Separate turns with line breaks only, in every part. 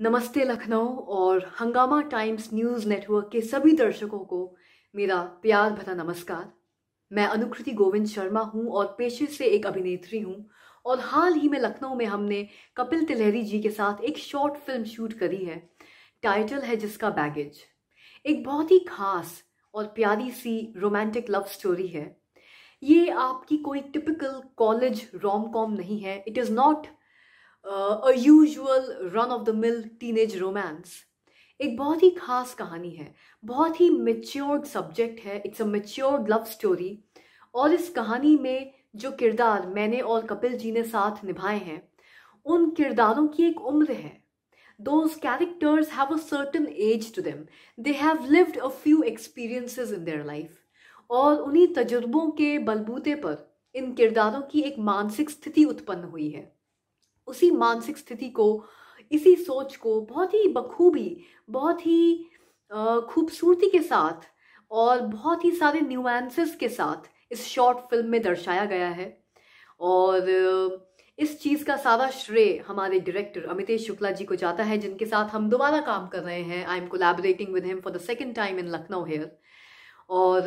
नमस्ते लखनऊ और हंगामा टाइम्स न्यूज़ नेटवर्क के सभी दर्शकों को मेरा प्यार भरा नमस्कार मैं अनुकृति गोविंद शर्मा हूं और पेशे से एक अभिनेत्री हूं और हाल ही में लखनऊ में हमने कपिल तिलहरी जी के साथ एक शॉर्ट फिल्म शूट करी है टाइटल है जिसका बैगेज एक बहुत ही खास और प्यारी सी रोमांटिक लव स्टोरी है ये आपकी कोई टिपिकल कॉलेज रोम कॉम नहीं है it is not uh, a usual run of the mill romance एक बहुत ही खास कहानी है बहुत ही मेच्योर्ड सब्जेक्ट है it's a matured love story और इस कहानी में जो किरदार मैंने और कपिल जी ने साथ निभाए हैं उन किरदारों की एक उम्र है those characters have a certain age to them. They have lived a few experiences in their life और उन्हीं तजुर्बों के बलबूते पर इन किरदारों की एक मानसिक स्थिति उत्पन्न हुई है उसी मानसिक स्थिति को इसी सोच को बहुत ही बखूबी बहुत ही खूबसूरती के साथ और बहुत ही सारे न्यूएंसेस के साथ इस शॉर्ट फिल्म में दर्शाया गया है और इस चीज़ का सारा श्रेय हमारे डायरेक्टर अमितेश शुक्ला जी को जाता है जिनके साथ हम दोबारा काम कर रहे हैं I am collaborating with him for the second time in Lucknow here और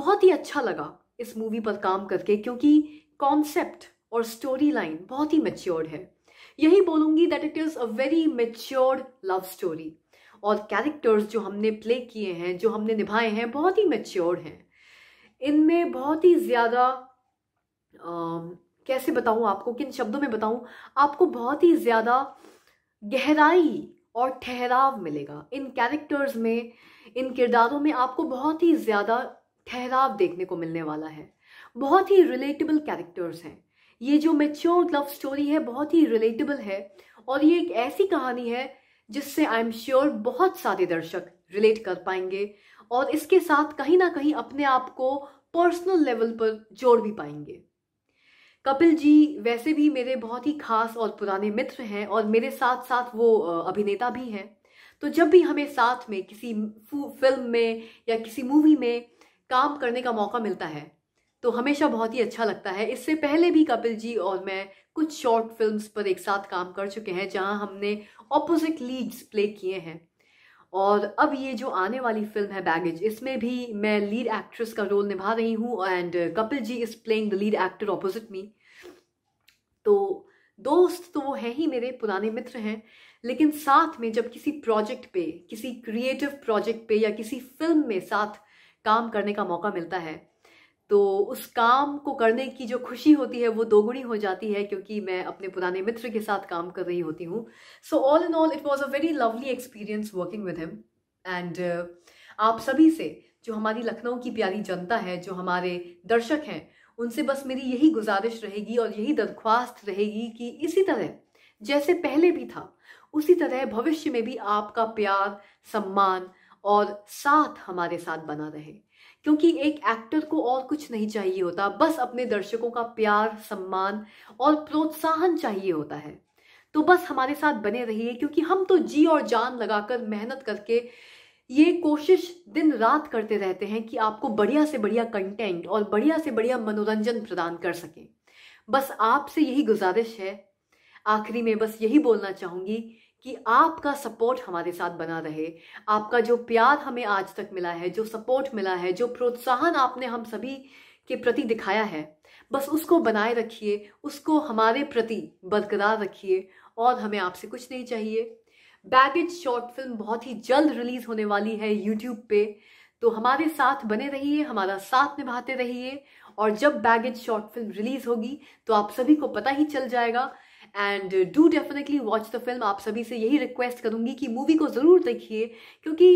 बहुत ही अच्छा लगा इस मूवी पर काम करके क्योंकि कॉन्सेप्ट और स्टोरी लाइन बहुत ही मेच्योर्ड है यही बोलूंगी that it is a very matured love story और कैरेक्टर्स जो हमने प्ले किए हैं जो हमने निभाए हैं बहुत ही मेच्योर्ड हैं इनमें बहुत ही ज़्यादा कैसे बताऊँ आपको किन शब्दों में बताऊँ आपको बहुत ही ज़्यादा गहराई और ठहराव मिलेगा इन कैरेक्टर्स में इन किरदारों में आपको बहुत ही ज़्यादा ठहराव देखने को मिलने वाला है बहुत ही रिलेटेबल कैरेक्टर्स हैं ये जो मेच्योर लव स्टोरी है बहुत ही रिलेटेबल है और ये एक ऐसी कहानी है जिससे आई एम श्योर बहुत सारे दर्शक रिलेट कर पाएंगे और इसके साथ कहीं ना कहीं अपने आप को पर्सनल लेवल पर जोड़ भी पाएंगे कपिल जी वैसे भी मेरे बहुत ही खास और पुराने मित्र हैं और मेरे साथ साथ वो अभिनेता भी हैं तो जब भी हमें साथ में किसी फिल्म में या किसी मूवी में काम करने का मौका मिलता है तो हमेशा बहुत ही अच्छा लगता है इससे पहले भी कपिल जी और मैं कुछ शॉर्ट फिल्म्स पर एक साथ काम कर चुके हैं जहां हमने ऑपोजिट लीड्स प्ले किए हैं और अब ये जो आने वाली फिल्म है बैगेज इसमें भी मैं लीड एक्ट्रेस का रोल निभा रही हूँ and Kapil ji is playing the lead actor opposite me तो दोस्त तो वो हैं ही मेरे पुराने मित्र हैं लेकिन साथ में जब किसी प्रोजेक्ट पे किसी क्रिएटिव प्रोजेक्ट पे या किसी फिल्म में साथ काम करने का मौका मिलता है तो उस काम को करने की जो खुशी होती है वो दोगुनी हो जाती है क्योंकि मैं अपने पुराने मित्र के साथ काम कर रही होती हूँ so all in all it was a very lovely experience working with him and आप सभी से जो हमारी लखनऊ की प्यारी जनता है जो हमारे दर्शक हैं उनसे बस मेरी यही गुजारिश रहेगी और यही दरख्वास्त रहेगी कि इसी तरह जैसे पहले भी था उसी तरह भविष्य में भी आपका प्यार सम्मान और साथ हमारे साथ बना रहे क्योंकि एक एक्टर को और कुछ नहीं चाहिए होता बस अपने दर्शकों का प्यार सम्मान और प्रोत्साहन चाहिए होता है तो बस हमारे साथ बने रहिए क्योंकि हम तो जी और जान लगाकर मेहनत करके ये कोशिश दिन रात करते रहते हैं कि आपको बढ़िया से बढ़िया कंटेंट और बढ़िया से बढ़िया मनोरंजन प्रदान कर सकें बस आपसे यही गुजारिश है आखिरी में बस यही बोलना चाहूंगी कि आपका सपोर्ट हमारे साथ बना रहे आपका जो प्यार हमें आज तक मिला है जो सपोर्ट मिला है जो प्रोत्साहन आपने हम सभी के प्रति दिखाया है बस उसको बनाए रखिए उसको हमारे प्रति बरकरार रखिए और हमें आपसे कुछ नहीं चाहिए बैगेज शॉर्ट फिल्म बहुत ही जल्द रिलीज होने वाली है यूट्यूब पे तो हमारे साथ बने रहिए हमारा साथ निभाते रहिए और जब बैगेज शॉर्ट फिल्म रिलीज होगी तो आप सभी को पता ही चल जाएगा and do definitely watch the film आप सभी से यही रिक्वेस्ट करूँगी कि मूवी को ज़रूर देखिए क्योंकि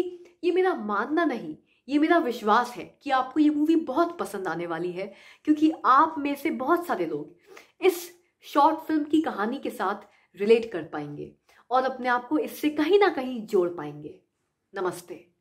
ये मेरा मानना नहीं ये मेरा विश्वास है कि आपको ये मूवी बहुत पसंद आने वाली है क्योंकि आप में से बहुत सारे लोग इस शॉर्ट फिल्म की कहानी के साथ रिलेट कर पाएंगे और अपने आप को इससे कहीं ना कहीं जोड़ पाएंगे नमस्ते